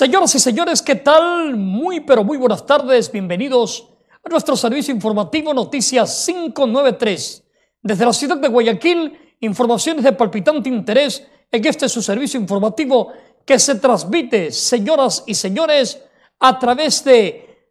Señoras y señores, ¿qué tal? Muy pero muy buenas tardes, bienvenidos a nuestro servicio informativo Noticias 593. Desde la ciudad de Guayaquil, informaciones de palpitante interés en este su servicio informativo que se transmite, señoras y señores, a través de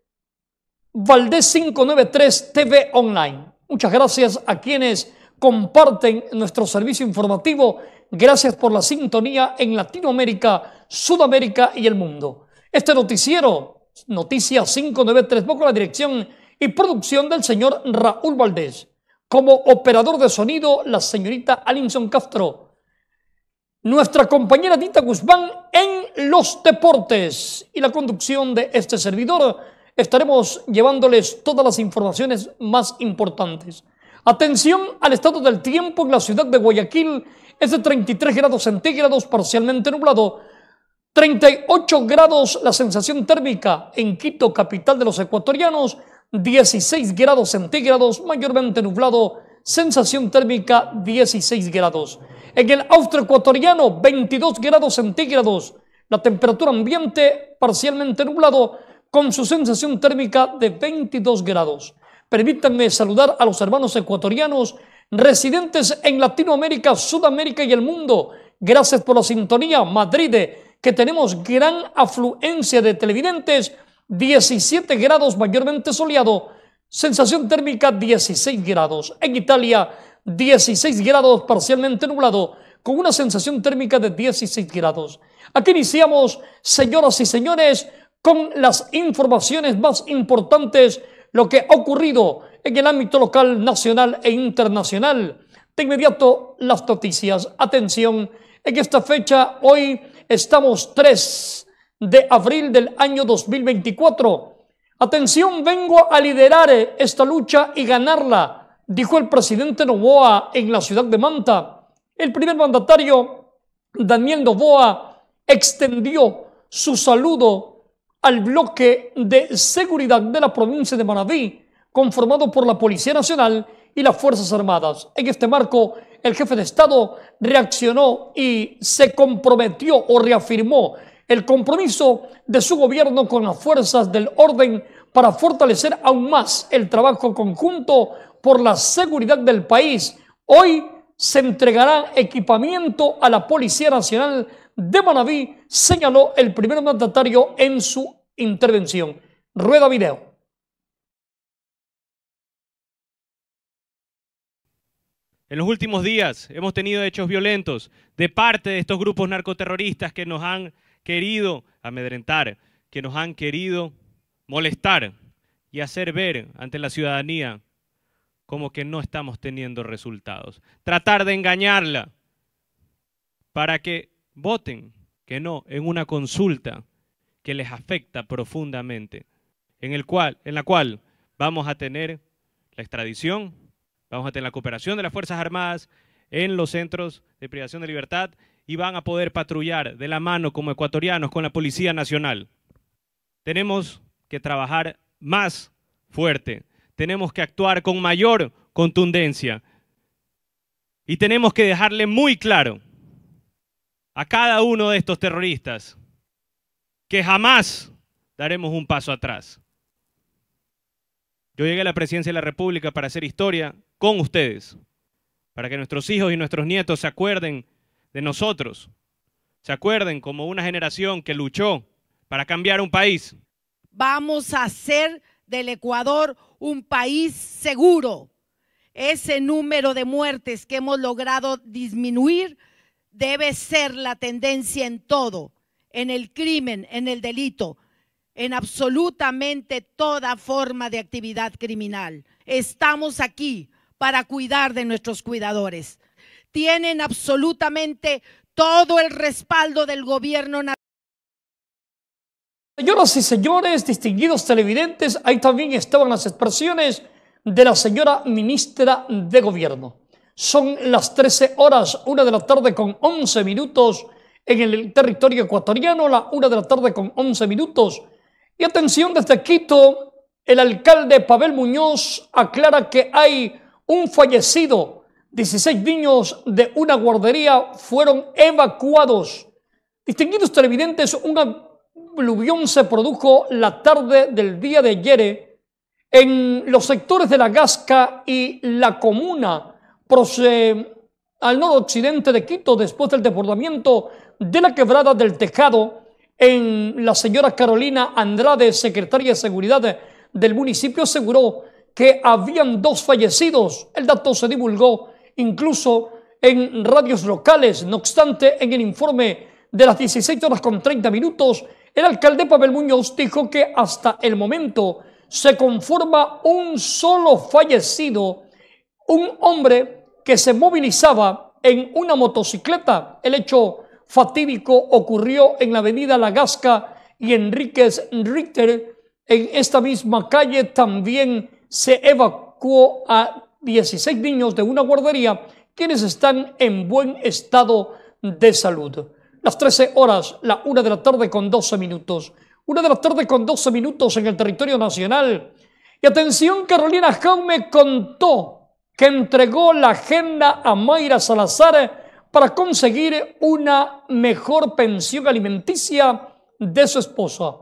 Valdés 593 TV Online. Muchas gracias a quienes comparten nuestro servicio informativo. Gracias por la sintonía en Latinoamérica Sudamérica y el mundo. Este noticiero, ...noticia 593, bajo la dirección y producción del señor Raúl Valdés. Como operador de sonido, la señorita Alinson Castro. Nuestra compañera Dita Guzmán en los deportes y la conducción de este servidor. Estaremos llevándoles todas las informaciones más importantes. Atención al estado del tiempo en la ciudad de Guayaquil. Es de 33 grados centígrados, parcialmente nublado 38 grados la sensación térmica en Quito, capital de los ecuatorianos, 16 grados centígrados, mayormente nublado, sensación térmica 16 grados. En el austroecuatoriano, 22 grados centígrados, la temperatura ambiente parcialmente nublado, con su sensación térmica de 22 grados. Permítanme saludar a los hermanos ecuatorianos residentes en Latinoamérica, Sudamérica y el mundo. Gracias por la sintonía, Madrid que tenemos gran afluencia de televidentes, 17 grados mayormente soleado, sensación térmica 16 grados. En Italia, 16 grados parcialmente nublado, con una sensación térmica de 16 grados. Aquí iniciamos, señoras y señores, con las informaciones más importantes, lo que ha ocurrido en el ámbito local, nacional e internacional. De inmediato, las noticias. Atención, en esta fecha, hoy Estamos 3 de abril del año 2024. Atención, vengo a liderar esta lucha y ganarla, dijo el presidente Novoa en la ciudad de Manta. El primer mandatario, Daniel Novoa, extendió su saludo al bloque de seguridad de la provincia de Manabí, conformado por la Policía Nacional y las Fuerzas Armadas. En este marco, el jefe de Estado reaccionó y se comprometió o reafirmó el compromiso de su gobierno con las fuerzas del orden para fortalecer aún más el trabajo conjunto por la seguridad del país. Hoy se entregará equipamiento a la Policía Nacional de Manaví, señaló el primer mandatario en su intervención. Rueda video. En los últimos días hemos tenido hechos violentos de parte de estos grupos narcoterroristas que nos han querido amedrentar, que nos han querido molestar y hacer ver ante la ciudadanía como que no estamos teniendo resultados. Tratar de engañarla para que voten que no en una consulta que les afecta profundamente, en, el en la cual vamos a tener la extradición Vamos a tener la cooperación de las Fuerzas Armadas en los centros de privación de libertad y van a poder patrullar de la mano como ecuatorianos con la Policía Nacional. Tenemos que trabajar más fuerte, tenemos que actuar con mayor contundencia y tenemos que dejarle muy claro a cada uno de estos terroristas que jamás daremos un paso atrás. Yo llegué a la presidencia de la República para hacer historia con ustedes, para que nuestros hijos y nuestros nietos se acuerden de nosotros, se acuerden como una generación que luchó para cambiar un país. Vamos a hacer del Ecuador un país seguro. Ese número de muertes que hemos logrado disminuir debe ser la tendencia en todo, en el crimen, en el delito, en absolutamente toda forma de actividad criminal. Estamos aquí para cuidar de nuestros cuidadores. Tienen absolutamente todo el respaldo del gobierno nacional. Señoras y señores, distinguidos televidentes, ahí también estaban las expresiones de la señora ministra de Gobierno. Son las 13 horas, una de la tarde con 11 minutos en el territorio ecuatoriano, la una de la tarde con 11 minutos. Y atención, desde Quito, el alcalde Pavel Muñoz aclara que hay un fallecido, 16 niños de una guardería fueron evacuados. Distinguidos televidentes, un aluvión se produjo la tarde del día de ayer en los sectores de La Gasca y La Comuna, al occidente de Quito, después del desbordamiento de la quebrada del Tejado en la señora Carolina Andrade, secretaria de Seguridad del municipio, aseguró que habían dos fallecidos. El dato se divulgó incluso en radios locales. No obstante, en el informe de las 16 horas con 30 minutos, el alcalde Pavel Muñoz dijo que hasta el momento se conforma un solo fallecido, un hombre que se movilizaba en una motocicleta. El hecho fatídico ocurrió en la avenida La Gasca y Enríquez Richter. En esta misma calle también se evacuó a 16 niños de una guardería quienes están en buen estado de salud. Las 13 horas, la 1 de la tarde con 12 minutos. 1 de la tarde con 12 minutos en el territorio nacional. Y atención, Carolina Jaume contó que entregó la agenda a Mayra Salazar para conseguir una mejor pensión alimenticia de su esposa.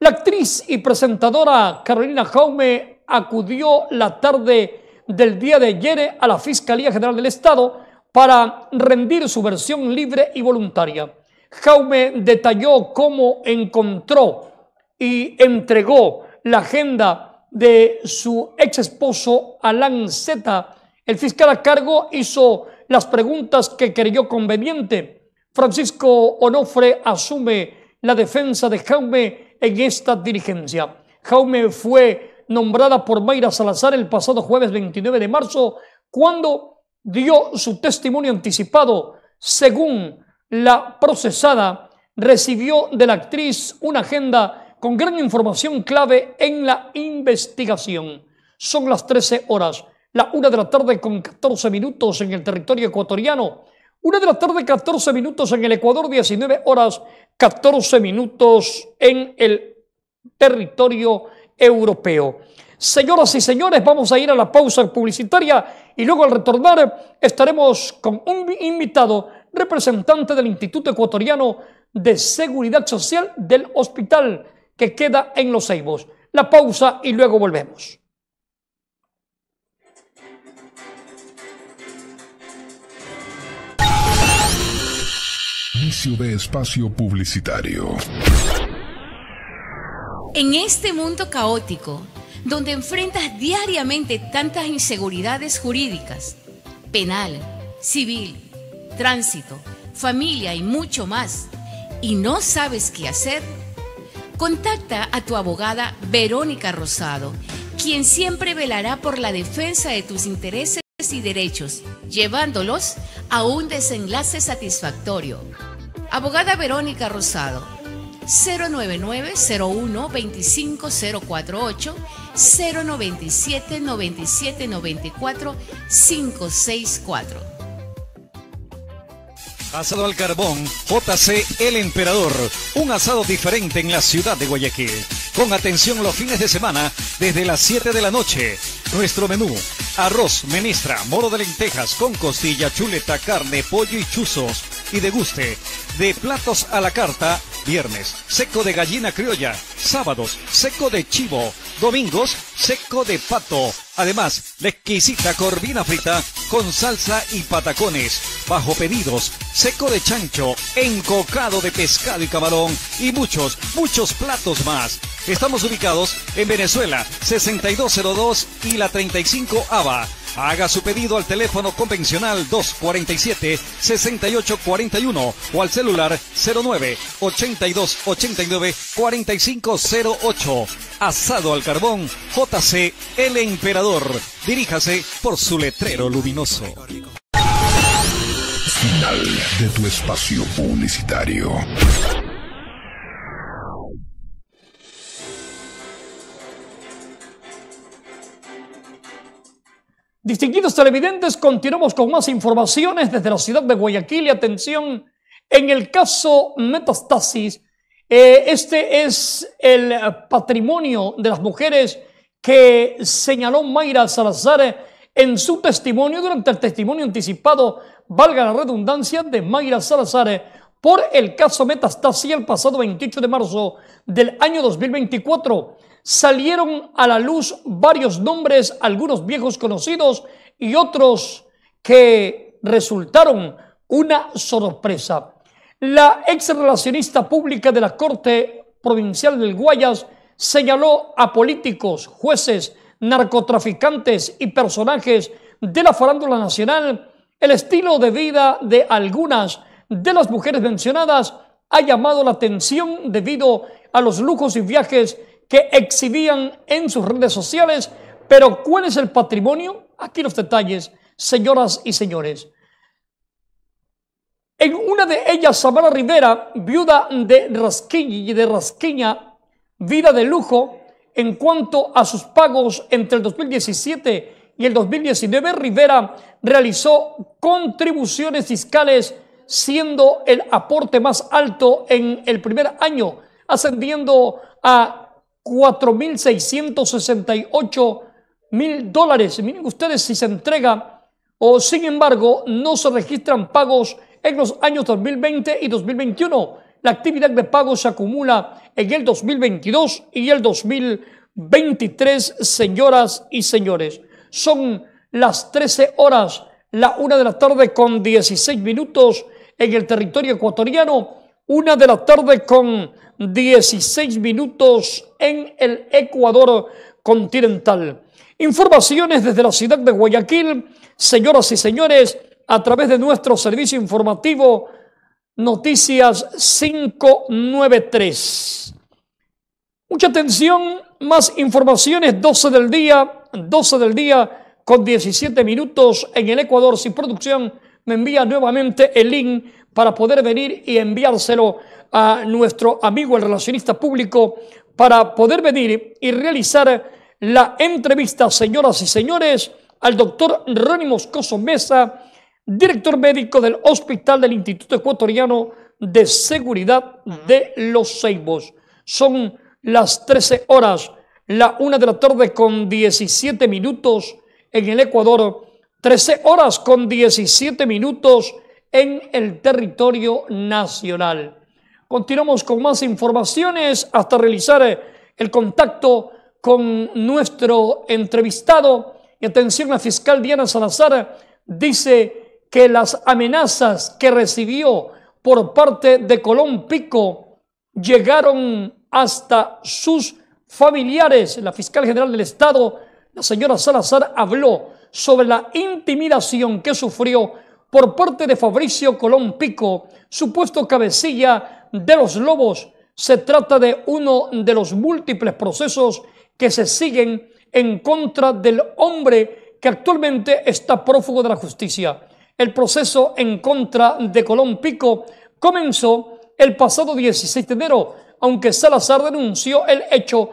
La actriz y presentadora Carolina Jaume acudió la tarde del día de ayer eh, a la Fiscalía General del Estado para rendir su versión libre y voluntaria. Jaume detalló cómo encontró y entregó la agenda de su ex esposo Alan Zeta. El fiscal a cargo hizo las preguntas que creyó conveniente. Francisco Onofre asume la defensa de Jaume en esta dirigencia. Jaume fue nombrada por Mayra Salazar el pasado jueves 29 de marzo, cuando dio su testimonio anticipado. Según la procesada, recibió de la actriz una agenda con gran información clave en la investigación. Son las 13 horas, la 1 de la tarde con 14 minutos en el territorio ecuatoriano. 1 de la tarde, 14 minutos en el Ecuador, 19 horas, 14 minutos en el territorio europeo. Señoras y señores, vamos a ir a la pausa publicitaria y luego al retornar estaremos con un invitado representante del Instituto Ecuatoriano de Seguridad Social del hospital que queda en Los Ceibos. La pausa y luego volvemos. Inicio de espacio publicitario. En este mundo caótico, donde enfrentas diariamente tantas inseguridades jurídicas, penal, civil, tránsito, familia y mucho más, y no sabes qué hacer, contacta a tu abogada Verónica Rosado, quien siempre velará por la defensa de tus intereses y derechos, llevándolos a un desenlace satisfactorio. Abogada Verónica Rosado, 099-01-25048, 097-9794-564. Asado al carbón, JC El Emperador, un asado diferente en la ciudad de Guayaquil. Con atención los fines de semana desde las 7 de la noche. Nuestro menú, arroz, menestra, moro de lentejas con costilla, chuleta, carne, pollo y chuzos. Y deguste de platos a la carta Viernes, seco de gallina criolla. Sábados, seco de chivo. Domingos, seco de pato. Además, la exquisita corvina frita con salsa y patacones. Bajo pedidos, seco de chancho, encocado de pescado y camarón y muchos, muchos platos más. Estamos ubicados en Venezuela, 6202 y la 35 ABA. Haga su pedido al teléfono convencional 247-6841 o al celular 09 82 4508. Asado al carbón JC El Emperador. Diríjase por su letrero luminoso. Final de tu espacio publicitario. Distinguidos televidentes, continuamos con más informaciones desde la ciudad de Guayaquil atención, en el caso Metastasis, eh, este es el patrimonio de las mujeres que señaló Mayra Salazar en su testimonio durante el testimonio anticipado, valga la redundancia, de Mayra Salazar por el caso Metastasis el pasado 28 de marzo del año 2024 salieron a la luz varios nombres, algunos viejos conocidos y otros que resultaron una sorpresa. La exrelacionista pública de la Corte Provincial del Guayas señaló a políticos, jueces, narcotraficantes y personajes de la farándula nacional el estilo de vida de algunas de las mujeres mencionadas ha llamado la atención debido a los lujos y viajes que exhibían en sus redes sociales. Pero ¿cuál es el patrimonio? Aquí los detalles, señoras y señores. En una de ellas, Samara Rivera, viuda de y de Rasquiña, vida de lujo, en cuanto a sus pagos entre el 2017 y el 2019, Rivera realizó contribuciones fiscales, siendo el aporte más alto en el primer año, ascendiendo a 4.668 mil dólares. Miren ustedes si se entrega o sin embargo no se registran pagos en los años 2020 y 2021. La actividad de pagos se acumula en el 2022 y el 2023, señoras y señores. Son las 13 horas, la una de la tarde con 16 minutos en el territorio ecuatoriano una de la tarde con 16 minutos en el Ecuador continental. Informaciones desde la ciudad de Guayaquil, señoras y señores, a través de nuestro servicio informativo Noticias 593. Mucha atención, más informaciones, 12 del día, 12 del día con 17 minutos en el Ecuador. Sin producción, me envía nuevamente el link para poder venir y enviárselo a nuestro amigo el relacionista público para poder venir y realizar la entrevista, señoras y señores, al doctor Ronnie Moscoso Mesa, director médico del Hospital del Instituto Ecuatoriano de Seguridad de Los Ceibos. Son las 13 horas, la 1 de la tarde con 17 minutos en el Ecuador, 13 horas con 17 minutos en el territorio nacional. Continuamos con más informaciones hasta realizar el contacto con nuestro entrevistado. Y atención, la fiscal Diana Salazar dice que las amenazas que recibió por parte de Colón Pico llegaron hasta sus familiares. La fiscal general del Estado, la señora Salazar, habló sobre la intimidación que sufrió por parte de Fabricio Colón Pico, supuesto cabecilla de los lobos. Se trata de uno de los múltiples procesos que se siguen en contra del hombre que actualmente está prófugo de la justicia. El proceso en contra de Colón Pico comenzó el pasado 16 de enero, aunque Salazar denunció el hecho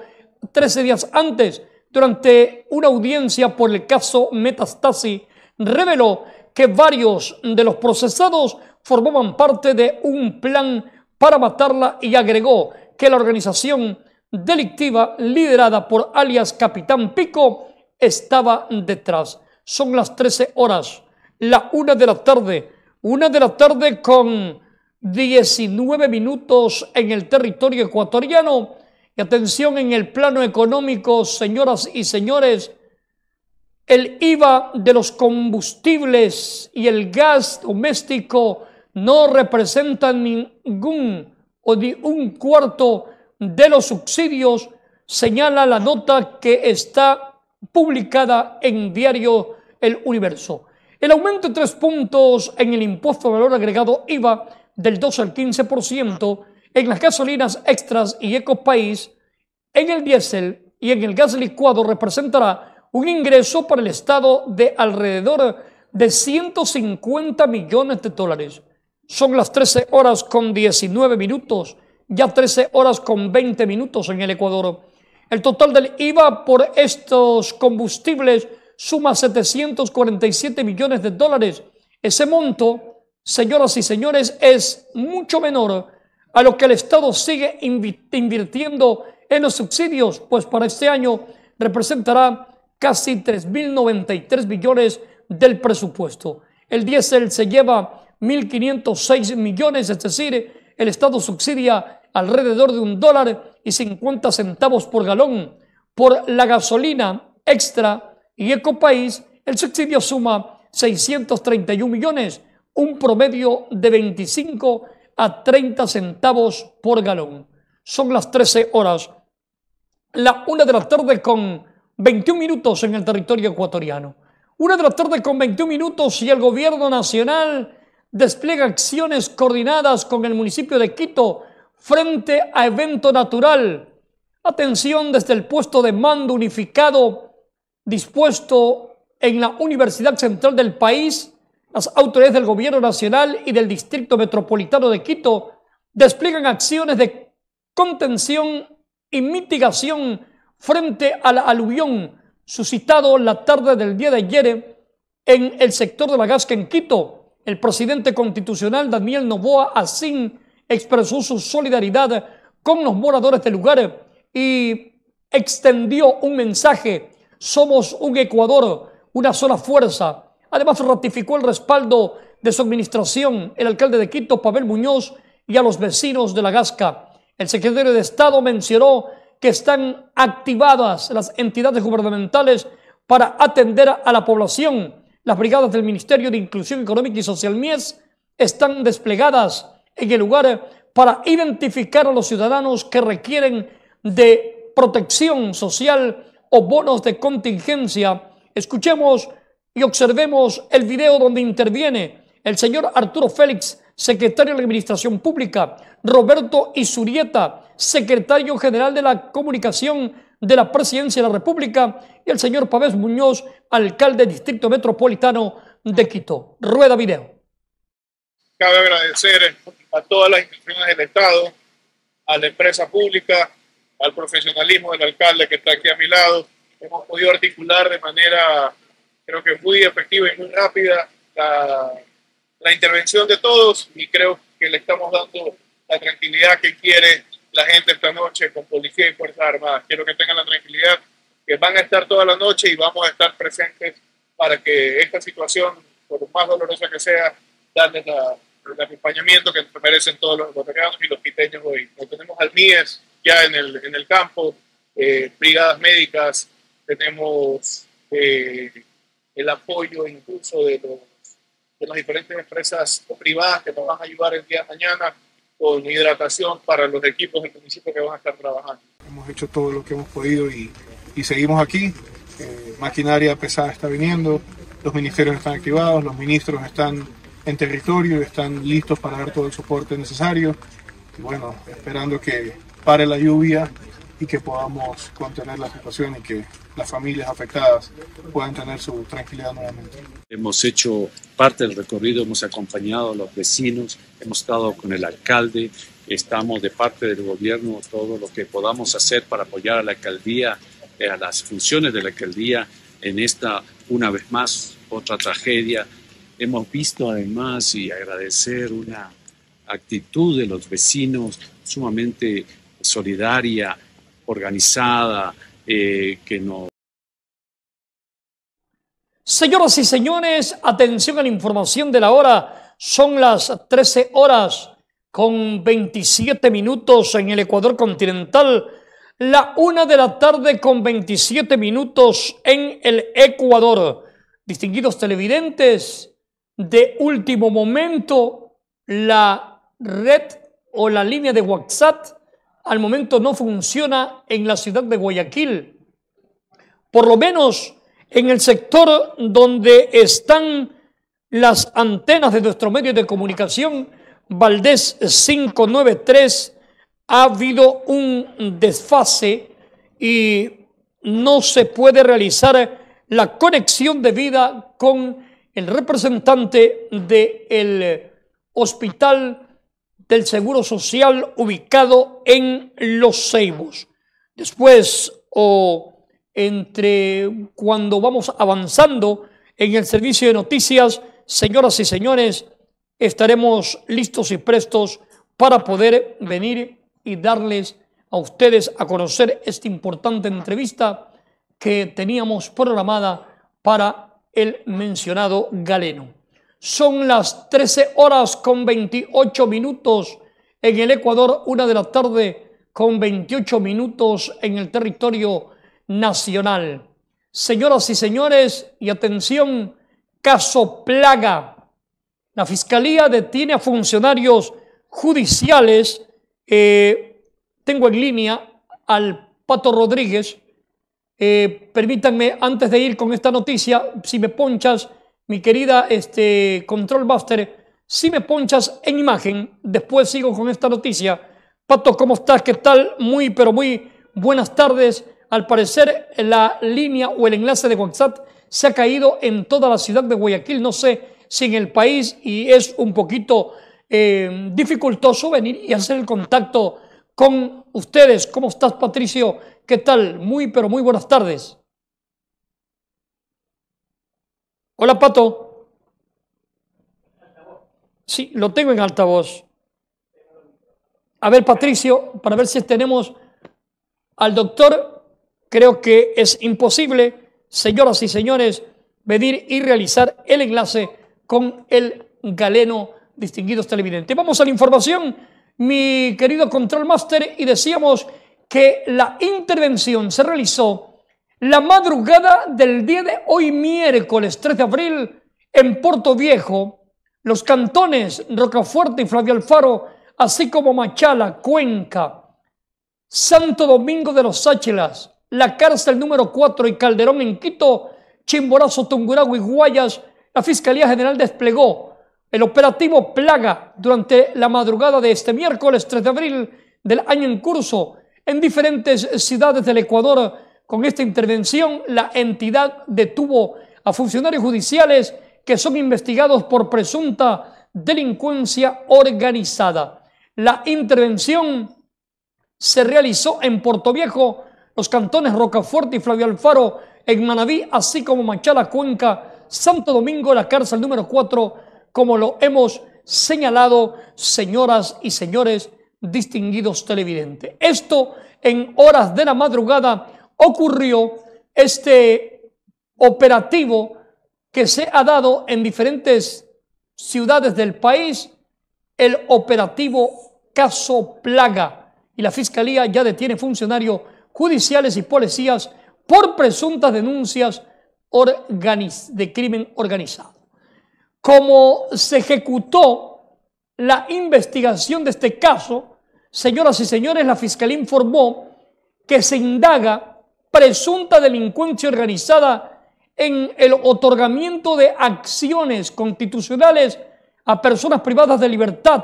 13 días antes durante una audiencia por el caso Metastasi, reveló que varios de los procesados formaban parte de un plan para matarla y agregó que la organización delictiva liderada por alias Capitán Pico estaba detrás. Son las 13 horas, la una de la tarde, una de la tarde con 19 minutos en el territorio ecuatoriano. Y atención en el plano económico, señoras y señores, el IVA de los combustibles y el gas doméstico no representan ningún o ni un cuarto de los subsidios, señala la nota que está publicada en diario El Universo. El aumento de tres puntos en el impuesto de valor agregado IVA del 2 al 15% en las gasolinas extras y ecopaís, en el diésel y en el gas licuado representará un ingreso para el Estado de alrededor de 150 millones de dólares. Son las 13 horas con 19 minutos, ya 13 horas con 20 minutos en el Ecuador. El total del IVA por estos combustibles suma 747 millones de dólares. Ese monto, señoras y señores, es mucho menor a lo que el Estado sigue invirtiendo en los subsidios, pues para este año representará casi 3.093 millones del presupuesto. El diésel se lleva 1.506 millones, es decir, el Estado subsidia alrededor de un dólar y 50 centavos por galón. Por la gasolina extra y Ecopaís, el subsidio suma 631 millones, un promedio de 25 a 30 centavos por galón. Son las 13 horas. La una de la tarde con 21 minutos en el territorio ecuatoriano. Una de tarde con 21 minutos y el gobierno nacional despliega acciones coordinadas con el municipio de Quito frente a evento natural. Atención desde el puesto de mando unificado dispuesto en la Universidad Central del país, las autoridades del gobierno nacional y del Distrito Metropolitano de Quito despliegan acciones de contención y mitigación frente al aluvión suscitado la tarde del día de ayer en el sector de la Gasca en Quito, el presidente constitucional Daniel Novoa así expresó su solidaridad con los moradores del lugar y extendió un mensaje, somos un Ecuador, una sola fuerza. Además ratificó el respaldo de su administración, el alcalde de Quito, Pavel Muñoz, y a los vecinos de la Gasca. El secretario de Estado mencionó que están activadas las entidades gubernamentales para atender a la población. Las brigadas del Ministerio de Inclusión Económica y Social MIES están desplegadas en el lugar para identificar a los ciudadanos que requieren de protección social o bonos de contingencia. Escuchemos y observemos el video donde interviene el señor Arturo Félix, secretario de la Administración Pública, Roberto Isurieta, secretario general de la Comunicación de la Presidencia de la República, y el señor Pabés Muñoz, alcalde del Distrito Metropolitano de Quito. Rueda video. Cabe agradecer eh, a todas las instituciones del Estado, a la empresa pública, al profesionalismo del alcalde que está aquí a mi lado. Hemos podido articular de manera, creo que muy efectiva y muy rápida, la, la intervención de todos y creo que le estamos dando la tranquilidad que quiere la gente esta noche con policía y Fuerzas Armadas. Quiero que tengan la tranquilidad que van a estar toda la noche y vamos a estar presentes para que esta situación, por más dolorosa que sea, darles el acompañamiento que merecen todos los ecuatorianos y los quiteños hoy. tenemos al MIES ya en el, en el campo, eh, brigadas médicas, tenemos eh, el apoyo incluso de, de las diferentes empresas privadas que nos van a ayudar el día de mañana con hidratación para los equipos del municipio que van a estar trabajando. Hemos hecho todo lo que hemos podido y, seguimos aquí. Eh, maquinaria pesada está viniendo, los ministerios están activados, los ministros están en territorio, y están listos para dar todo el soporte necesario. Y bueno, esperando que pare la lluvia y que podamos contener la situación y que las familias afectadas puedan tener su tranquilidad nuevamente. Hemos hecho parte del recorrido, hemos acompañado a los vecinos, hemos estado con el alcalde, estamos de parte del gobierno todo lo que podamos hacer para apoyar a la alcaldía, eh, a las funciones de la alcaldía en esta, una vez más, otra tragedia. Hemos visto además y agradecer una actitud de los vecinos sumamente solidaria, organizada, eh, que no... Señoras y señores, atención a la información de la hora. Son las 13 horas con 27 minutos en el Ecuador continental, la una de la tarde con 27 minutos en el Ecuador. Distinguidos televidentes, de último momento, la red o la línea de WhatsApp al momento no funciona en la ciudad de Guayaquil, por lo menos en el sector donde están las antenas de nuestro medio de comunicación, Valdés 593, ha habido un desfase y no se puede realizar la conexión de vida con el representante del hospital del Seguro Social ubicado en Los Ceibos. Después, o entre cuando vamos avanzando en el servicio de noticias, señoras y señores, estaremos listos y prestos para poder venir y darles a ustedes a conocer esta importante entrevista que teníamos programada para el mencionado galeno. Son las 13 horas con 28 minutos en el Ecuador, una de la tarde con 28 minutos en el territorio nacional. Señoras y señores, y atención, caso plaga. La Fiscalía detiene a funcionarios judiciales. Eh, tengo en línea al Pato Rodríguez. Eh, permítanme, antes de ir con esta noticia, si me ponchas mi querida este, Control Buster, si me ponchas en imagen, después sigo con esta noticia. Pato, ¿cómo estás? ¿Qué tal? Muy, pero muy buenas tardes. Al parecer, la línea o el enlace de WhatsApp se ha caído en toda la ciudad de Guayaquil, no sé si en el país, y es un poquito eh, dificultoso venir y hacer el contacto con ustedes. ¿Cómo estás, Patricio? ¿Qué tal? Muy, pero muy buenas tardes. Hola, Pato. Sí, lo tengo en altavoz. A ver, Patricio, para ver si tenemos al doctor, creo que es imposible, señoras y señores, venir y realizar el enlace con el galeno distinguido televidente. Vamos a la información, mi querido Control Master, y decíamos que la intervención se realizó la madrugada del día de hoy, miércoles 13 de abril, en Puerto Viejo, los cantones Rocafuerte y Flavio Alfaro, así como Machala, Cuenca, Santo Domingo de los Áchilas, la cárcel número 4 y Calderón en Quito, Chimborazo, Tungurahua y Guayas, la Fiscalía General desplegó el operativo Plaga durante la madrugada de este miércoles 3 de abril del año en curso en diferentes ciudades del Ecuador con esta intervención, la entidad detuvo a funcionarios judiciales que son investigados por presunta delincuencia organizada. La intervención se realizó en Puerto Viejo, los cantones Rocafuerte y Flavio Alfaro, en Manaví, así como Machala, Cuenca, Santo Domingo, la cárcel número 4, como lo hemos señalado, señoras y señores distinguidos televidentes. Esto en horas de la madrugada ocurrió este operativo que se ha dado en diferentes ciudades del país, el operativo Caso Plaga. Y la Fiscalía ya detiene funcionarios judiciales y policías por presuntas denuncias de crimen organizado. Como se ejecutó la investigación de este caso, señoras y señores, la Fiscalía informó que se indaga presunta delincuencia organizada en el otorgamiento de acciones constitucionales a personas privadas de libertad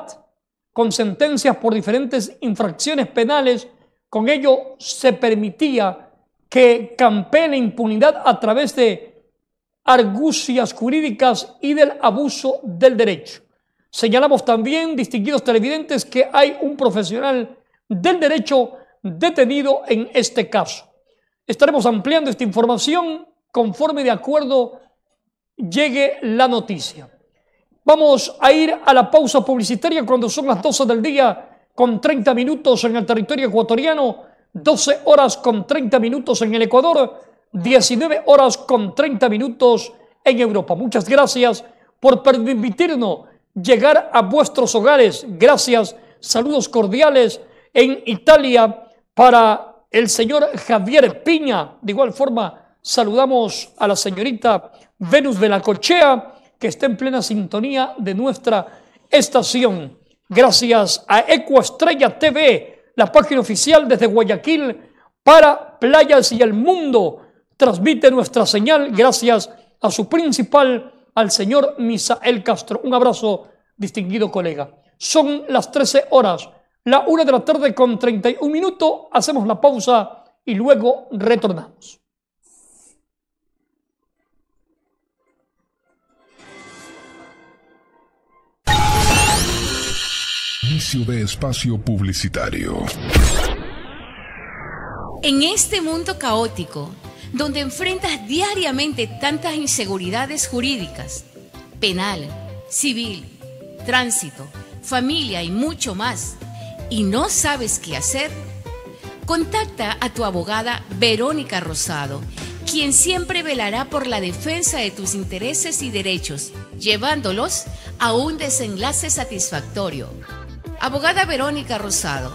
con sentencias por diferentes infracciones penales, con ello se permitía que campee la impunidad a través de argucias jurídicas y del abuso del derecho. Señalamos también, distinguidos televidentes, que hay un profesional del derecho detenido en este caso. Estaremos ampliando esta información conforme de acuerdo llegue la noticia. Vamos a ir a la pausa publicitaria cuando son las 12 del día con 30 minutos en el territorio ecuatoriano, 12 horas con 30 minutos en el Ecuador, 19 horas con 30 minutos en Europa. Muchas gracias por permitirnos llegar a vuestros hogares. Gracias, saludos cordiales en Italia para el señor Javier Piña. De igual forma, saludamos a la señorita Venus de la Cochea, que está en plena sintonía de nuestra estación. Gracias a Ecoestrella TV, la página oficial desde Guayaquil para playas y el mundo. Transmite nuestra señal gracias a su principal, al señor Misael Castro. Un abrazo, distinguido colega. Son las 13 horas la una de la tarde con 31 minutos, hacemos la pausa y luego retornamos. Inicio de espacio publicitario. En este mundo caótico, donde enfrentas diariamente tantas inseguridades jurídicas, penal, civil, tránsito, familia y mucho más, y no sabes qué hacer? Contacta a tu abogada Verónica Rosado, quien siempre velará por la defensa de tus intereses y derechos, llevándolos a un desenlace satisfactorio. Abogada Verónica Rosado,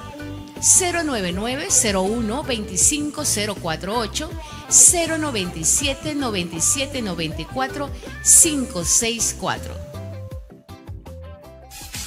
099-01-25048, 097-9794-564.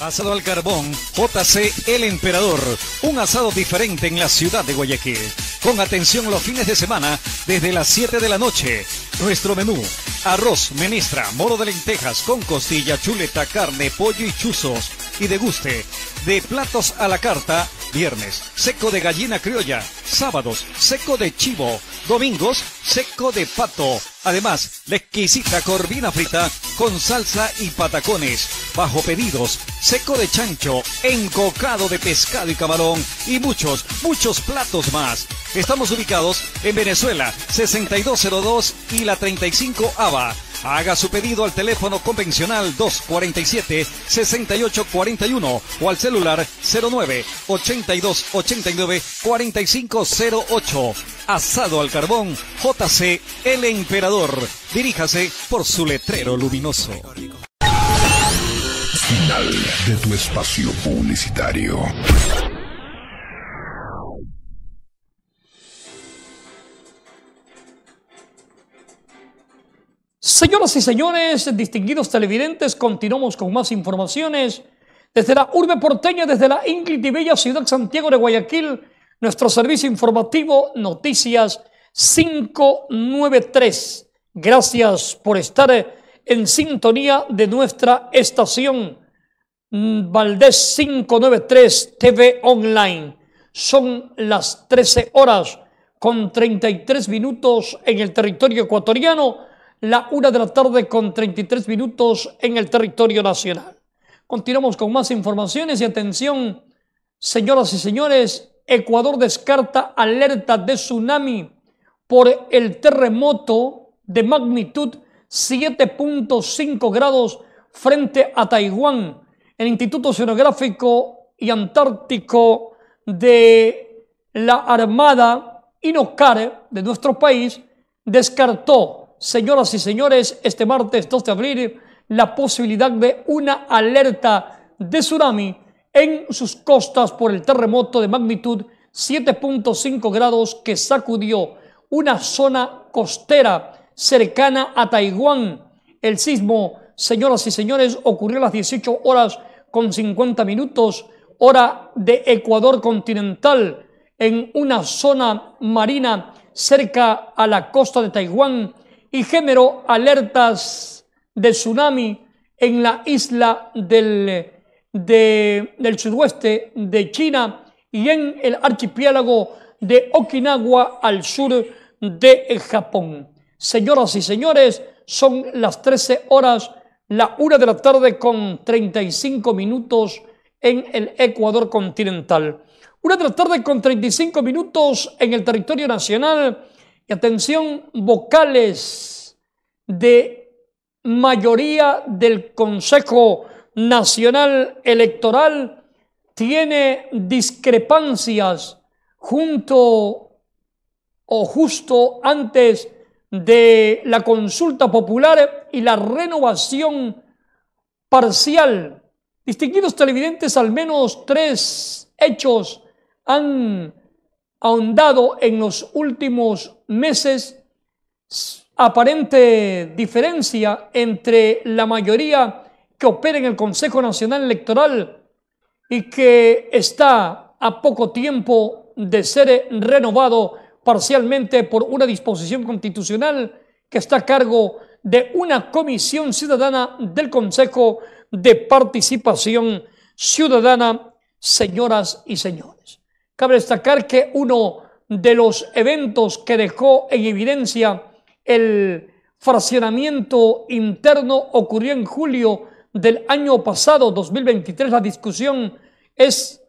Asado al carbón, JC El Emperador. Un asado diferente en la ciudad de Guayaquil. Con atención los fines de semana desde las 7 de la noche. Nuestro menú, arroz, menestra, moro de lentejas con costilla, chuleta, carne, pollo y chuzos. Y deguste de platos a la carta, viernes, seco de gallina criolla, sábados, seco de chivo, domingos, seco de pato. Además, la exquisita corvina frita con salsa y patacones, bajo pedidos, seco de chancho, encocado de pescado y camarón y muchos, muchos platos más. Estamos ubicados en Venezuela, 6202 y la 35 ABA. Haga su pedido al teléfono convencional 247-6841 o al celular 09 8289 4508. Asado al carbón, JC El Emperador. Diríjase por su letrero luminoso. Final de tu espacio publicitario. Señoras y señores, distinguidos televidentes, continuamos con más informaciones. Desde la urbe porteña, desde la Inglid y bella ciudad Santiago de Guayaquil, nuestro servicio informativo Noticias 593. Gracias por estar eh, en sintonía de nuestra estación mm, Valdés 593 TV Online. Son las 13 horas con 33 minutos en el territorio ecuatoriano la una de la tarde con 33 minutos en el territorio nacional. Continuamos con más informaciones y atención, señoras y señores, Ecuador descarta alerta de tsunami por el terremoto de magnitud 7.5 grados frente a Taiwán. El Instituto Oceanográfico y Antártico de la Armada Inocar de nuestro país descartó señoras y señores, este martes 2 de abril, la posibilidad de una alerta de tsunami en sus costas por el terremoto de magnitud 7.5 grados que sacudió una zona costera cercana a Taiwán. El sismo, señoras y señores, ocurrió a las 18 horas con 50 minutos, hora de Ecuador continental, en una zona marina cerca a la costa de Taiwán y generó alertas de tsunami en la isla del, del sudoeste de China y en el archipiélago de Okinawa al sur de Japón. Señoras y señores, son las 13 horas, la 1 de la tarde con 35 minutos en el Ecuador continental. Una de la tarde con 35 minutos en el territorio nacional y atención, vocales de mayoría del Consejo Nacional Electoral tiene discrepancias junto o justo antes de la consulta popular y la renovación parcial. Distinguidos televidentes, al menos tres hechos han ahondado en los últimos meses aparente diferencia entre la mayoría que opera en el Consejo Nacional Electoral y que está a poco tiempo de ser renovado parcialmente por una disposición constitucional que está a cargo de una comisión ciudadana del Consejo de Participación Ciudadana, señoras y señores. Cabe destacar que uno de los eventos que dejó en evidencia el fraccionamiento interno ocurrió en julio del año pasado, 2023. La discusión es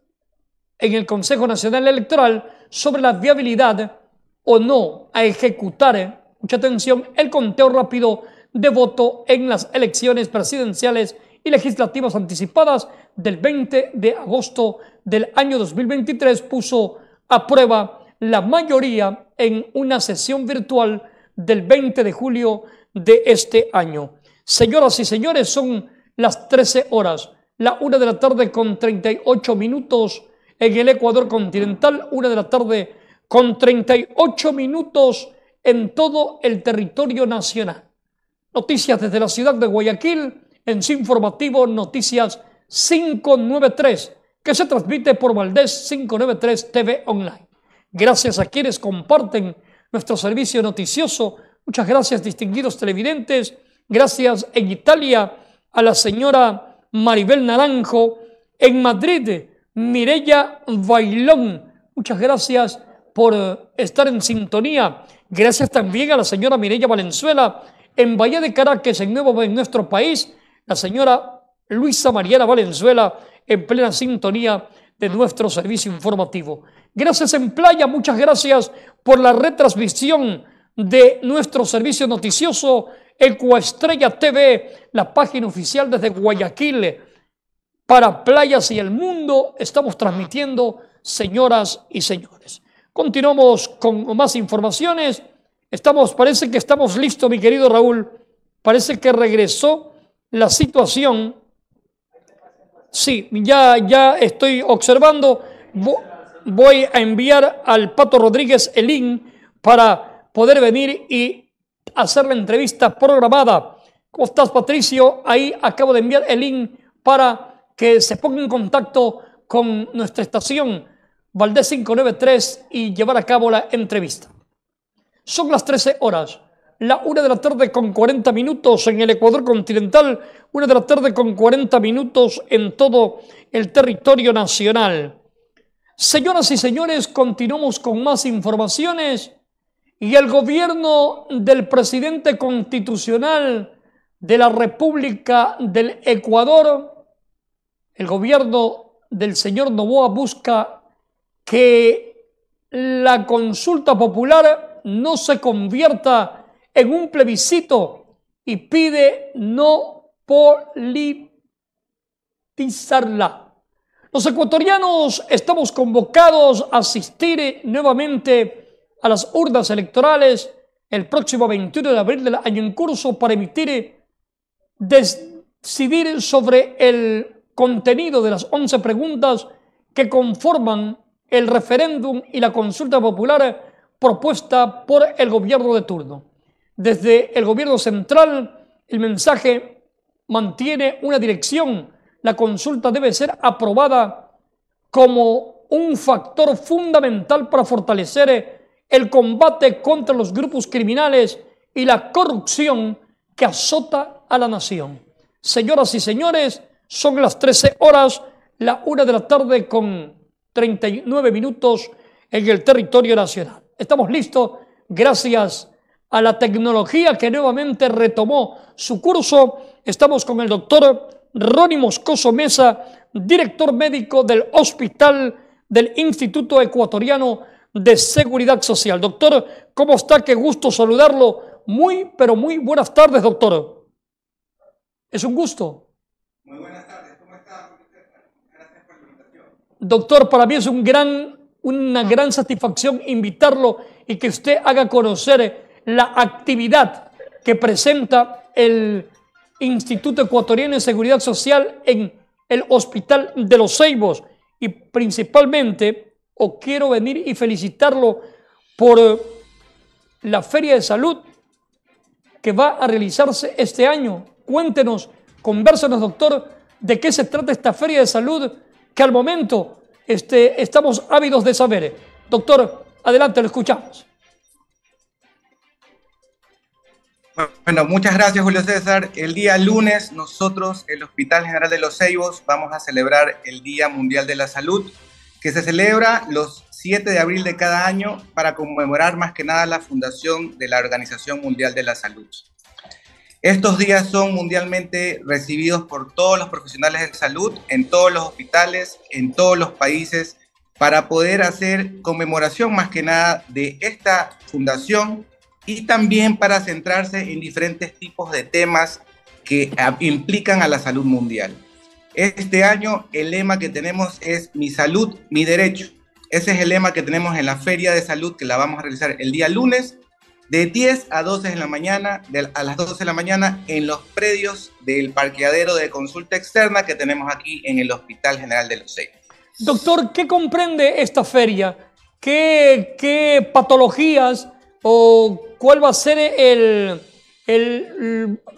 en el Consejo Nacional Electoral sobre la viabilidad o no a ejecutar, eh, mucha atención, el conteo rápido de voto en las elecciones presidenciales y legislativas anticipadas del 20 de agosto del año 2023 puso a prueba la mayoría en una sesión virtual del 20 de julio de este año. Señoras y señores, son las 13 horas, la 1 de la tarde con 38 minutos en el Ecuador continental, 1 de la tarde con 38 minutos en todo el territorio nacional. Noticias desde la ciudad de Guayaquil, en su informativo Noticias 593, que se transmite por Valdés 593 TV Online. Gracias a quienes comparten nuestro servicio noticioso. Muchas gracias, distinguidos televidentes. Gracias en Italia a la señora Maribel Naranjo. En Madrid, Mirella Bailón. Muchas gracias por eh, estar en sintonía. Gracias también a la señora Mirella Valenzuela. En Bahía de Caracas, en, nuevo, en nuestro país, la señora Luisa Mariana Valenzuela en plena sintonía de nuestro servicio informativo. Gracias en Playa, muchas gracias por la retransmisión de nuestro servicio noticioso Ecuaestrella TV, la página oficial desde Guayaquil para playas y el mundo. Estamos transmitiendo, señoras y señores. Continuamos con más informaciones. Estamos, parece que estamos listos, mi querido Raúl. Parece que regresó la situación. Sí, ya, ya estoy observando voy a enviar al Pato Rodríguez Elín para poder venir y hacer la entrevista programada. ¿Cómo estás, Patricio? Ahí acabo de enviar el link para que se ponga en contacto con nuestra estación Valdés 593 y llevar a cabo la entrevista. Son las 13 horas, la 1 de la tarde con 40 minutos en el Ecuador continental, 1 de la tarde con 40 minutos en todo el territorio nacional. Señoras y señores, continuamos con más informaciones y el gobierno del presidente constitucional de la República del Ecuador, el gobierno del señor Novoa busca que la consulta popular no se convierta en un plebiscito y pide no politizarla los ecuatorianos estamos convocados a asistir eh, nuevamente a las urnas electorales el próximo 21 de abril del año en curso para emitir, eh, decidir sobre el contenido de las 11 preguntas que conforman el referéndum y la consulta popular propuesta por el gobierno de turno. Desde el gobierno central, el mensaje mantiene una dirección la consulta debe ser aprobada como un factor fundamental para fortalecer el combate contra los grupos criminales y la corrupción que azota a la nación. Señoras y señores, son las 13 horas, la una de la tarde con 39 minutos en el territorio nacional. Estamos listos gracias a la tecnología que nuevamente retomó su curso. Estamos con el doctor Ronnie Moscoso Mesa, director médico del Hospital del Instituto Ecuatoriano de Seguridad Social. Doctor, ¿cómo está? Qué gusto saludarlo. Muy, pero muy buenas tardes, doctor. Es un gusto. Muy buenas tardes, ¿cómo está? Gracias por la invitación. Doctor, para mí es una gran satisfacción invitarlo y que usted haga conocer la actividad que presenta el Instituto Ecuatoriano de Seguridad Social en el Hospital de los Ceibos. Y principalmente, os oh, quiero venir y felicitarlo por eh, la Feria de Salud que va a realizarse este año. Cuéntenos, conversenos, doctor, de qué se trata esta Feria de Salud que al momento este, estamos ávidos de saber. Doctor, adelante, lo escuchamos. Bueno, muchas gracias Julio César. El día lunes nosotros, el Hospital General de los Ceibos, vamos a celebrar el Día Mundial de la Salud, que se celebra los 7 de abril de cada año para conmemorar más que nada la fundación de la Organización Mundial de la Salud. Estos días son mundialmente recibidos por todos los profesionales de salud, en todos los hospitales, en todos los países, para poder hacer conmemoración más que nada de esta fundación y también para centrarse en diferentes tipos de temas que implican a la salud mundial. Este año el lema que tenemos es Mi salud, mi derecho. Ese es el lema que tenemos en la Feria de Salud que la vamos a realizar el día lunes de 10 a 12 de la mañana, a las 12 de la mañana en los predios del parqueadero de consulta externa que tenemos aquí en el Hospital General de los Doctor, ¿qué comprende esta feria? ¿Qué, qué patologías o cuál va a ser el,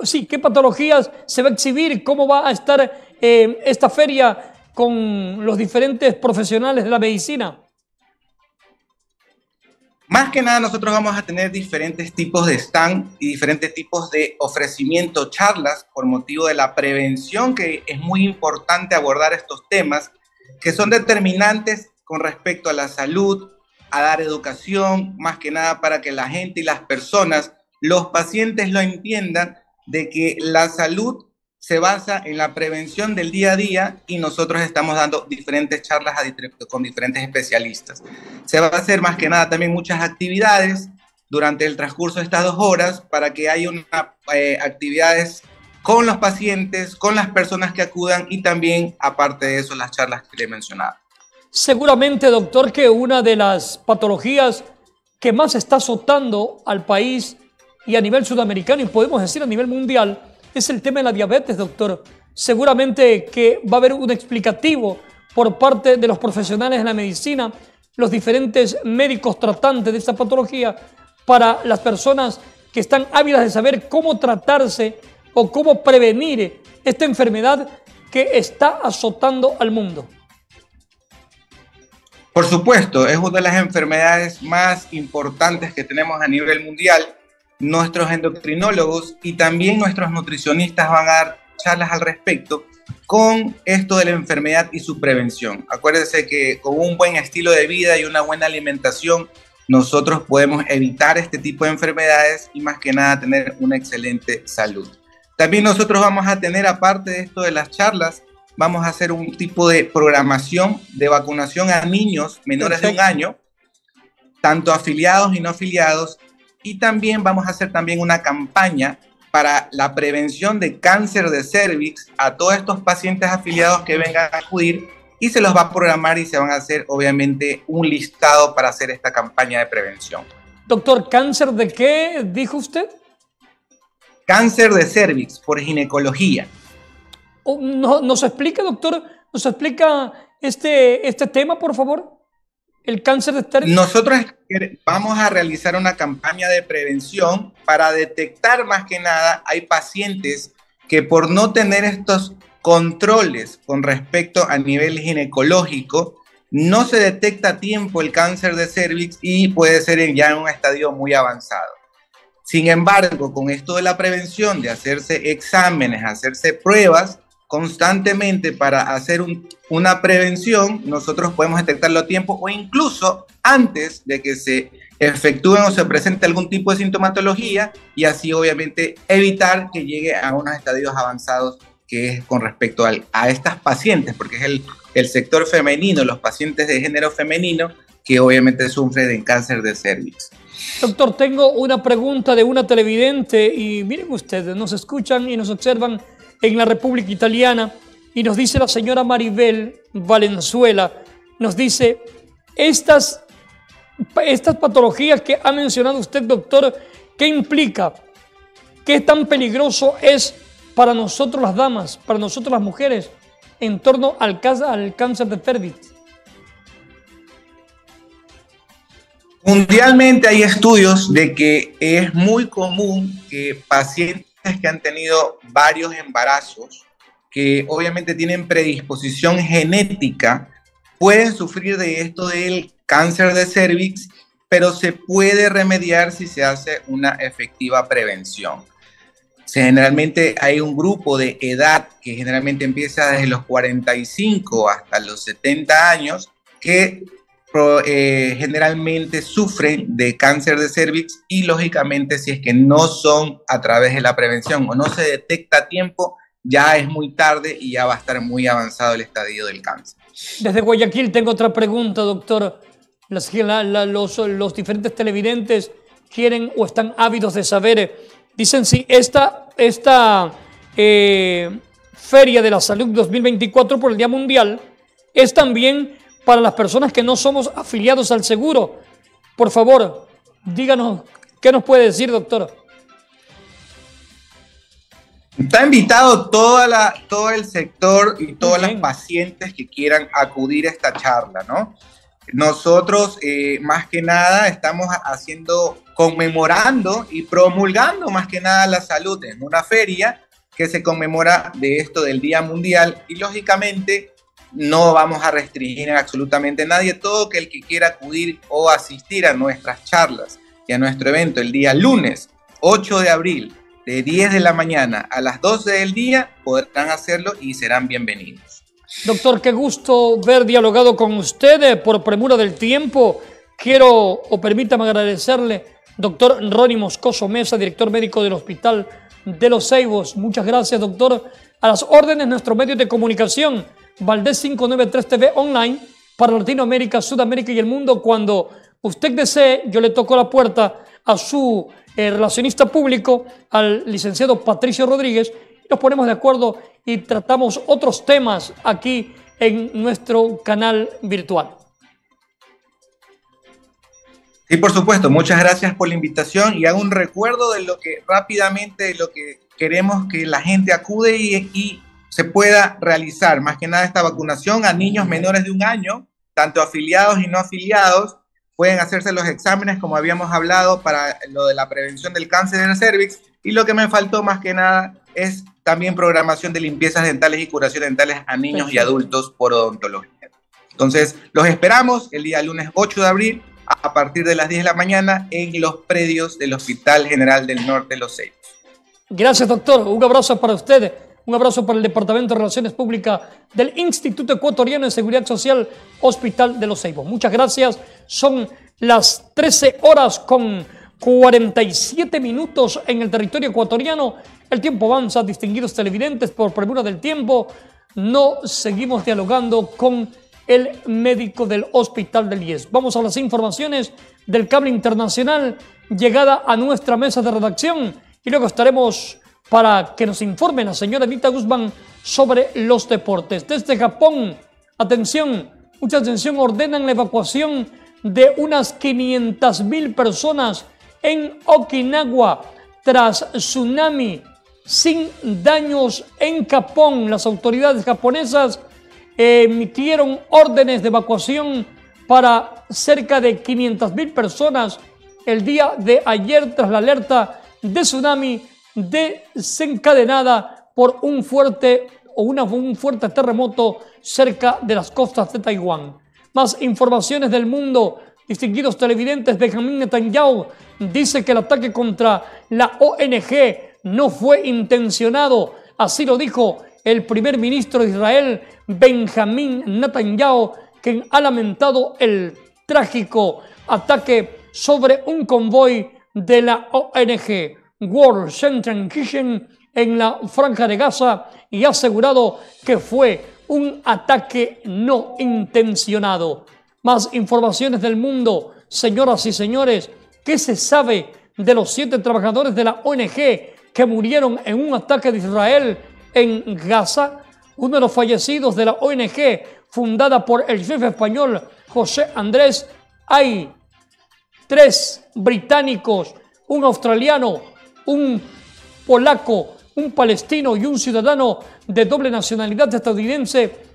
sí, qué patologías se va a exhibir, cómo va a estar eh, esta feria con los diferentes profesionales de la medicina. Más que nada, nosotros vamos a tener diferentes tipos de stand y diferentes tipos de ofrecimiento, charlas, por motivo de la prevención, que es muy importante abordar estos temas que son determinantes con respecto a la salud, a dar educación, más que nada para que la gente y las personas, los pacientes lo entiendan de que la salud se basa en la prevención del día a día y nosotros estamos dando diferentes charlas con diferentes especialistas. Se va a hacer más que nada también muchas actividades durante el transcurso de estas dos horas para que haya eh, actividades con los pacientes, con las personas que acudan y también, aparte de eso, las charlas que le mencionado. Seguramente, doctor, que una de las patologías que más está azotando al país y a nivel sudamericano y podemos decir a nivel mundial es el tema de la diabetes, doctor. Seguramente que va a haber un explicativo por parte de los profesionales de la medicina, los diferentes médicos tratantes de esta patología, para las personas que están ávidas de saber cómo tratarse o cómo prevenir esta enfermedad que está azotando al mundo. Por supuesto, es una de las enfermedades más importantes que tenemos a nivel mundial. Nuestros endocrinólogos y también nuestros nutricionistas van a dar charlas al respecto con esto de la enfermedad y su prevención. Acuérdense que con un buen estilo de vida y una buena alimentación, nosotros podemos evitar este tipo de enfermedades y más que nada tener una excelente salud. También nosotros vamos a tener, aparte de esto de las charlas, vamos a hacer un tipo de programación de vacunación a niños menores de un año, tanto afiliados y no afiliados, y también vamos a hacer también una campaña para la prevención de cáncer de cervix a todos estos pacientes afiliados que vengan a acudir y se los va a programar y se van a hacer obviamente un listado para hacer esta campaña de prevención. Doctor, ¿cáncer de qué dijo usted? Cáncer de cervix por ginecología. Oh, ¿Nos, explica, doctor? ¿Nos explica este, este tema, por favor? el cáncer de estéreo? Nosotros vamos a realizar una campaña de prevención para detectar más que nada, hay pacientes que por no tener estos controles con respecto a nivel ginecológico, no se detecta a tiempo el cáncer de cervix y puede ser ya en un estadio muy avanzado. Sin embargo, con esto de la prevención, de hacerse exámenes, hacerse pruebas, constantemente para hacer una prevención, nosotros podemos detectarlo a tiempo o incluso antes de que se efectúe o se presente algún tipo de sintomatología y así obviamente evitar que llegue a unos estadios avanzados que es con respecto a estas pacientes, porque es el, el sector femenino, los pacientes de género femenino que obviamente sufren de cáncer de cervix. Doctor, tengo una pregunta de una televidente y miren ustedes, nos escuchan y nos observan en la República Italiana, y nos dice la señora Maribel Valenzuela, nos dice, estas, estas patologías que ha mencionado usted, doctor, ¿qué implica? ¿Qué tan peligroso es para nosotros las damas, para nosotros las mujeres, en torno al, al cáncer de pérdida Mundialmente hay estudios de que es muy común que pacientes que han tenido varios embarazos, que obviamente tienen predisposición genética, pueden sufrir de esto del cáncer de cervix, pero se puede remediar si se hace una efectiva prevención. Generalmente hay un grupo de edad que generalmente empieza desde los 45 hasta los 70 años que eh, generalmente sufren de cáncer de cervix y lógicamente si es que no son a través de la prevención o no se detecta a tiempo, ya es muy tarde y ya va a estar muy avanzado el estadio del cáncer. Desde Guayaquil tengo otra pregunta, doctor. los, diferentes televidentes quieren o están ávidos de saber, dicen si esta, esta eh, Feria de la Salud 2024 por el Día Mundial es también para las personas que no somos afiliados al seguro. Por favor, díganos qué nos puede decir, doctor. Está invitado toda la, todo el sector y todas las pacientes que quieran acudir a esta charla, ¿no? Nosotros, eh, más que nada, estamos haciendo, conmemorando y promulgando más que nada la salud en una feria que se conmemora de esto del Día Mundial y lógicamente no vamos a restringir a absolutamente nadie, todo el que quiera acudir o asistir a nuestras charlas y a nuestro evento el día lunes 8 de abril de 10 de la mañana a las 12 del día podrán hacerlo y serán bienvenidos. Doctor, qué gusto ver dialogado con ustedes eh, por premura del tiempo. Quiero o permítame agradecerle, doctor Ronnie Moscoso Mesa, director médico del Hospital de los Ceibos. Muchas gracias, doctor. A las órdenes nuestro nuestros medios de comunicación Valdés 593 TV Online para Latinoamérica, Sudamérica y el mundo. Cuando usted desee, yo le toco la puerta a su eh, relacionista público, al licenciado Patricio Rodríguez. Nos ponemos de acuerdo y tratamos otros temas aquí en nuestro canal virtual. Sí, por supuesto. Muchas gracias por la invitación y hago un recuerdo de lo que rápidamente, lo que queremos que la gente acude y se pueda realizar más que nada esta vacunación a niños menores de un año, tanto afiliados y no afiliados, pueden hacerse los exámenes como habíamos hablado para lo de la prevención del cáncer de la cervix y lo que me faltó más que nada es también programación de limpiezas dentales y curación dentales a niños y adultos por odontología. Entonces, los esperamos el día lunes 8 de abril a partir de las 10 de la mañana en los predios del Hospital General del Norte de Los Seis. Gracias, doctor. Un abrazo para ustedes. Un abrazo para el Departamento de Relaciones Públicas del Instituto Ecuatoriano de Seguridad Social, Hospital de los Ceibos. Muchas gracias. Son las 13 horas con 47 minutos en el territorio ecuatoriano. El tiempo avanza, distinguidos televidentes, por premura del tiempo. No seguimos dialogando con el médico del Hospital del IES. Vamos a las informaciones del cable internacional, llegada a nuestra mesa de redacción y luego estaremos para que nos informe la señora Anita Guzmán sobre los deportes. Desde Japón, atención, mucha atención, ordenan la evacuación de unas 500.000 personas en Okinawa tras tsunami sin daños en Japón. Las autoridades japonesas emitieron órdenes de evacuación para cerca de 500.000 personas el día de ayer tras la alerta de tsunami desencadenada por un fuerte o un fuerte terremoto cerca de las costas de Taiwán. Más informaciones del mundo. Distinguidos televidentes, Benjamin Netanyahu dice que el ataque contra la ONG no fue intencionado. Así lo dijo el primer ministro de Israel, Benjamín Netanyahu, quien ha lamentado el trágico ataque sobre un convoy de la ONG. World Central Kitchen en la franja de Gaza y ha asegurado que fue un ataque no intencionado. Más informaciones del mundo, señoras y señores, ¿qué se sabe de los siete trabajadores de la ONG que murieron en un ataque de Israel en Gaza? Uno de los fallecidos de la ONG, fundada por el jefe español José Andrés, hay tres británicos, un australiano, un polaco, un palestino y un ciudadano de doble nacionalidad estadounidense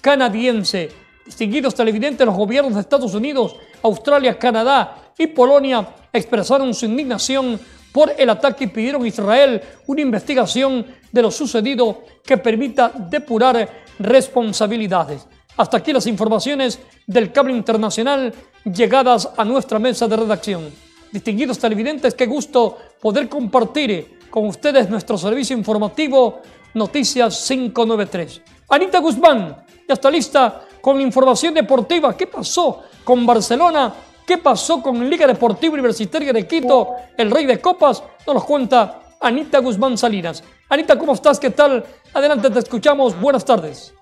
canadiense. Distinguidos televidentes, los gobiernos de Estados Unidos, Australia, Canadá y Polonia expresaron su indignación por el ataque y pidieron a Israel una investigación de lo sucedido que permita depurar responsabilidades. Hasta aquí las informaciones del cable internacional llegadas a nuestra mesa de redacción distinguidos televidentes, qué gusto poder compartir con ustedes nuestro servicio informativo Noticias 593. Anita Guzmán ya está lista con información deportiva. ¿Qué pasó con Barcelona? ¿Qué pasó con Liga Deportiva Universitaria de Quito? El Rey de Copas nos lo cuenta Anita Guzmán Salinas. Anita, ¿cómo estás? ¿Qué tal? Adelante, te escuchamos. Buenas tardes.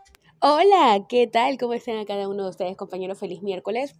Hola, ¿qué tal? ¿Cómo están cada uno de ustedes, compañeros? Feliz miércoles.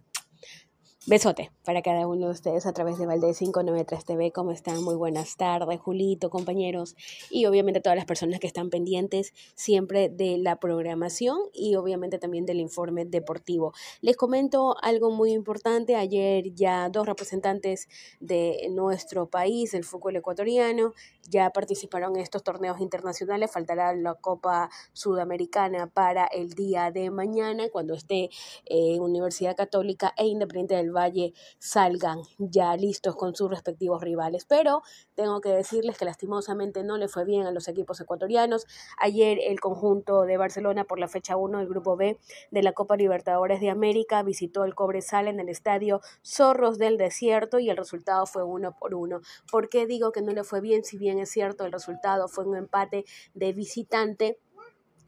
Besote para cada uno de ustedes a través de Valdez 593 TV. ¿Cómo están? Muy buenas tardes, Julito, compañeros y obviamente todas las personas que están pendientes siempre de la programación y obviamente también del informe deportivo. Les comento algo muy importante. Ayer ya dos representantes de nuestro país, el fútbol ecuatoriano, ya participaron en estos torneos internacionales. Faltará la Copa Sudamericana para el día de mañana, cuando esté en eh, Universidad Católica e Independiente del Valle salgan ya listos con sus respectivos rivales. Pero tengo que decirles que lastimosamente no le fue bien a los equipos ecuatorianos. Ayer el conjunto de Barcelona por la fecha 1 del Grupo B de la Copa Libertadores de América visitó el Cobresal en el estadio Zorros del Desierto y el resultado fue uno por uno. ¿Por digo que no le fue bien si bien es cierto, el resultado fue un empate de visitante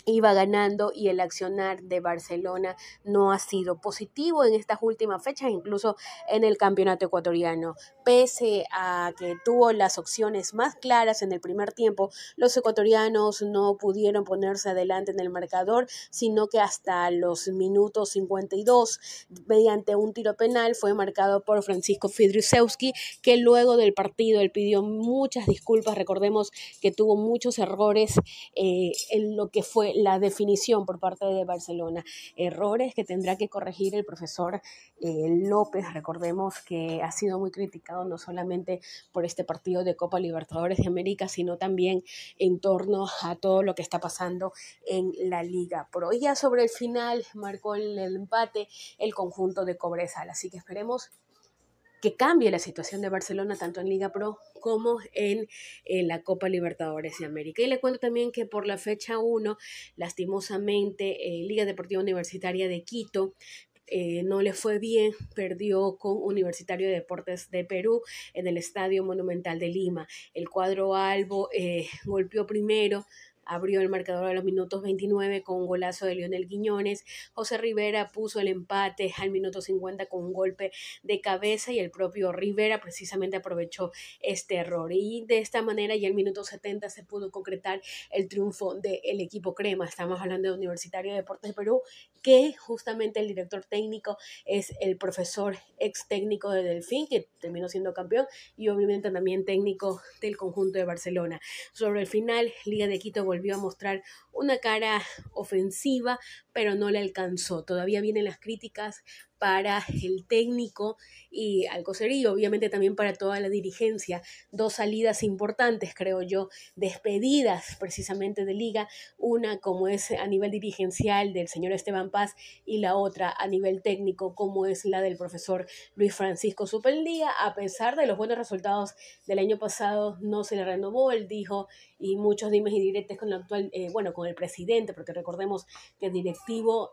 iba ganando y el accionar de Barcelona no ha sido positivo en estas últimas fechas, incluso en el campeonato ecuatoriano. Pese a que tuvo las opciones más claras en el primer tiempo, los ecuatorianos no pudieron ponerse adelante en el marcador, sino que hasta los minutos 52, mediante un tiro penal, fue marcado por Francisco Fidrusewski, que luego del partido él pidió muchas disculpas. Recordemos que tuvo muchos errores eh, en lo que fue la definición por parte de Barcelona. Errores que tendrá que corregir el profesor eh, López. Recordemos que ha sido muy criticado no solamente por este partido de Copa Libertadores de América, sino también en torno a todo lo que está pasando en la liga. Pero ya sobre el final marcó el empate el conjunto de Cobresal. Así que esperemos que cambie la situación de Barcelona tanto en Liga Pro como en, la Copa Libertadores de América. Y le cuento también que por la fecha 1, lastimosamente, eh, Liga Deportiva Universitaria de Quito eh, no le fue bien, perdió con Universitario de Deportes de Perú en el Estadio Monumental de Lima. El cuadro Albo eh, golpeó primero abrió el marcador a los minutos 29 con un golazo de Lionel Guiñones. José Rivera puso el empate al minuto 50 con un golpe de cabeza y el propio Rivera precisamente aprovechó este error. Y de esta manera ya el minuto 70 se pudo concretar el triunfo del equipo Crema. Estamos hablando de Universitario de Deportes de Perú, que justamente el director técnico es el profesor ex técnico de Delfín, que terminó siendo campeón y obviamente también técnico del conjunto de Barcelona. Sobre el final, Liga de Quito volvió a mostrar una cara ofensiva pero no le alcanzó. Todavía vienen las críticas para el técnico y al coserío, obviamente también para toda la dirigencia. Dos salidas importantes, creo yo, despedidas precisamente de liga, una como es a nivel dirigencial del señor Esteban Paz y la otra a nivel técnico como es la del profesor Luis Francisco Supeldía. A pesar de los buenos resultados del año pasado, no se le renovó, él dijo, y muchos dimes y diretes con el actual, eh, bueno, con el presidente, porque recordemos que el director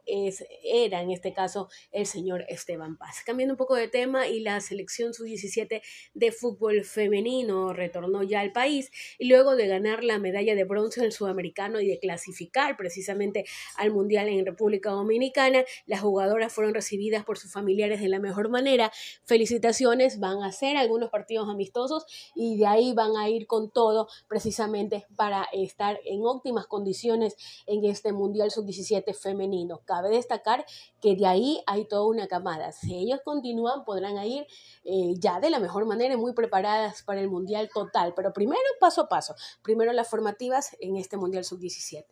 es, era en este caso el señor Esteban Paz. Cambiando un poco de tema y la selección sub-17 de fútbol femenino retornó ya al país y luego de ganar la medalla de bronce en el sudamericano y de clasificar precisamente al mundial en República Dominicana, las jugadoras fueron recibidas por sus familiares de la mejor manera. Felicitaciones, van a hacer algunos partidos amistosos y de ahí van a ir con todo precisamente para estar en óptimas condiciones en este mundial sub-17 femenino femenino. Cabe destacar que de ahí hay toda una camada. Si ellos continúan, podrán ir eh, ya de la mejor manera y muy preparadas para el Mundial total. Pero primero, paso a paso. Primero las formativas en este Mundial Sub-17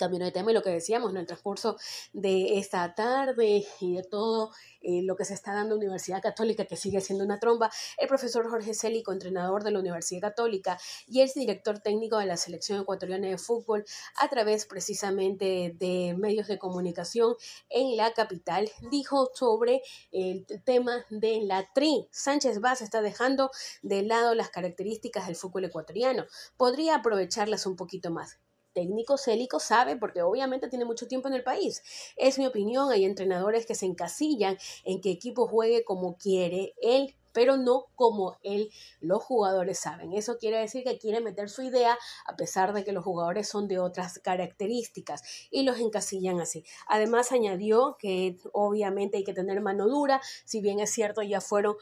camino de tema y lo que decíamos en el transcurso de esta tarde y de todo eh, lo que se está dando en la Universidad Católica, que sigue siendo una tromba, el profesor Jorge Celico, entrenador de la Universidad Católica y el director técnico de la Selección Ecuatoriana de Fútbol, a través precisamente de medios de comunicación en la capital, dijo sobre el tema de la TRI. Sánchez Vaz está dejando de lado las características del fútbol ecuatoriano. Podría aprovecharlas un poquito más técnico célico sabe porque obviamente tiene mucho tiempo en el país. Es mi opinión, hay entrenadores que se encasillan en que equipo juegue como quiere él pero no como él, los jugadores saben. Eso quiere decir que quiere meter su idea a pesar de que los jugadores son de otras características y los encasillan así. Además añadió que obviamente hay que tener mano dura, si bien es cierto ya fueron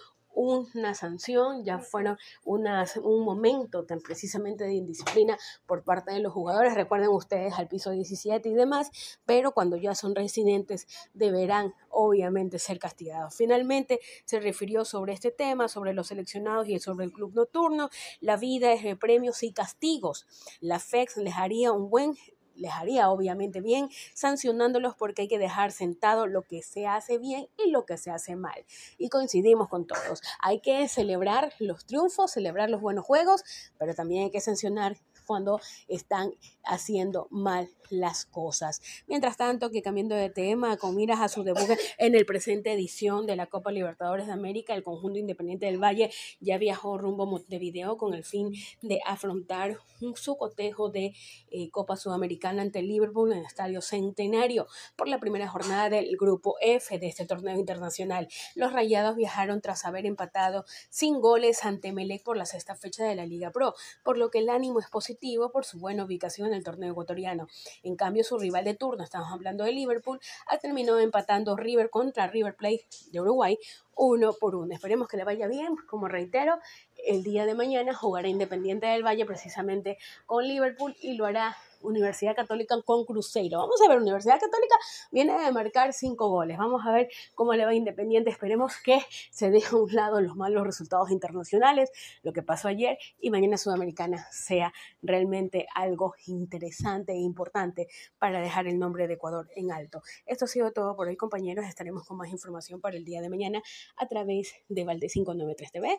una sanción, ya fueron un momento tan precisamente de indisciplina por parte de los jugadores, recuerden ustedes al piso 17 y demás, pero cuando ya son residentes deberán obviamente ser castigados. Finalmente se refirió sobre este tema, sobre los seleccionados y sobre el club nocturno, la vida es de premios y castigos. La FEX les haría un buen les haría obviamente bien sancionándolos porque hay que dejar sentado lo que se hace bien y lo que se hace mal. Y coincidimos con todos. Hay que celebrar los triunfos, celebrar los buenos juegos, pero también hay que sancionar cuando están haciendo mal las cosas. Mientras tanto, que cambiando de tema, con miras a su debut en el presente edición de la Copa Libertadores de América, el conjunto independiente del Valle ya viajó rumbo de video con el fin de afrontar un cotejo de eh, Copa Sudamericana ante Liverpool en el Estadio Centenario por la primera jornada del Grupo F de este torneo internacional. Los rayados viajaron tras haber empatado sin goles ante Melec por la sexta fecha de la Liga Pro, por lo que el ánimo es positivo por su buena ubicación en el torneo ecuatoriano. En cambio, su rival de turno, estamos hablando de Liverpool, ha terminado empatando River contra River Plate de Uruguay uno por uno. Esperemos que le vaya bien. Pues, como reitero, el día de mañana jugará Independiente del Valle precisamente con Liverpool y lo hará Universidad Católica con Cruzeiro. Vamos a ver, Universidad Católica viene de marcar cinco goles. Vamos a ver cómo le va Independiente. Esperemos que se deje a un lado los malos resultados internacionales, lo que pasó ayer y mañana Sudamericana sea realmente algo interesante e importante para dejar el nombre de Ecuador en alto. Esto ha sido todo por hoy, compañeros. Estaremos con más información para el día de mañana a través de Valde 593 TV.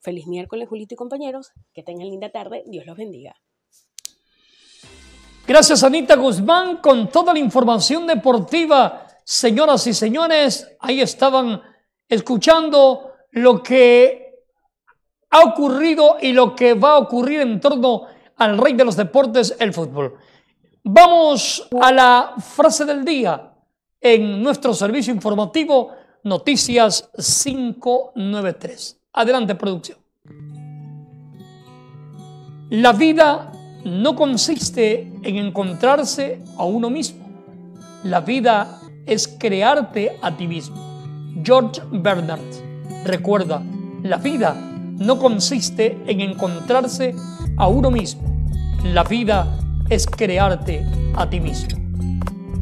Feliz miércoles, Julito y compañeros. Que tengan linda tarde. Dios los bendiga. Gracias Anita Guzmán con toda la información deportiva. Señoras y señores, ahí estaban escuchando lo que ha ocurrido y lo que va a ocurrir en torno al rey de los deportes, el fútbol. Vamos a la frase del día en nuestro servicio informativo Noticias 593. Adelante, producción. La vida no consiste en encontrarse a uno mismo. La vida es crearte a ti mismo. George Bernard. Recuerda, la vida no consiste en encontrarse a uno mismo. La vida es crearte a ti mismo.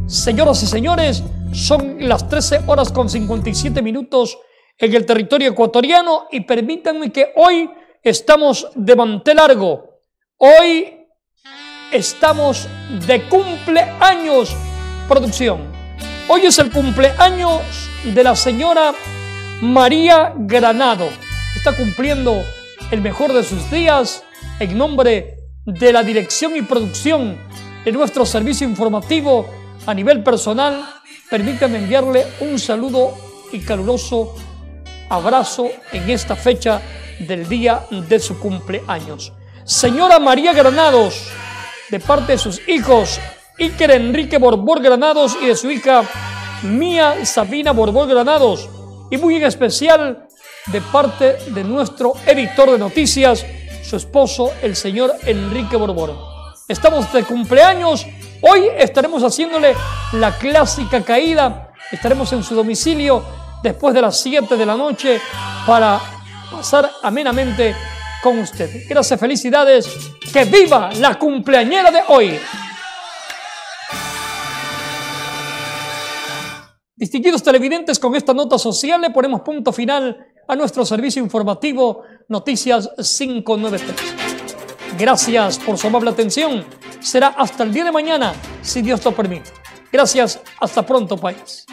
Señoras y señores, son las 13 horas con 57 minutos en el territorio ecuatoriano y permítanme que hoy estamos de mantel largo. Hoy estamos de cumpleaños producción. Hoy es el cumpleaños de la señora María Granado. Está cumpliendo el mejor de sus días en nombre de la dirección y producción de nuestro servicio informativo a nivel personal. Permítame enviarle un saludo y caluroso abrazo en esta fecha del día de su cumpleaños. Señora María Granados, de parte de sus hijos Iker Enrique Borbón Granados y de su hija Mía Sabina Borbón Granados y muy en especial de parte de nuestro editor de noticias, su esposo, el señor Enrique Borbón. Estamos de cumpleaños, hoy estaremos haciéndole la clásica caída, estaremos en su domicilio después de las 7 de la noche para pasar amenamente con usted. gracias felicidades. Que viva la cumpleañera de hoy. Distinguidos televidentes, con esta nota social le ponemos punto final a nuestro servicio informativo Noticias 593. Gracias por su amable atención. Será hasta el día de mañana, si Dios lo permite. Gracias, hasta pronto país.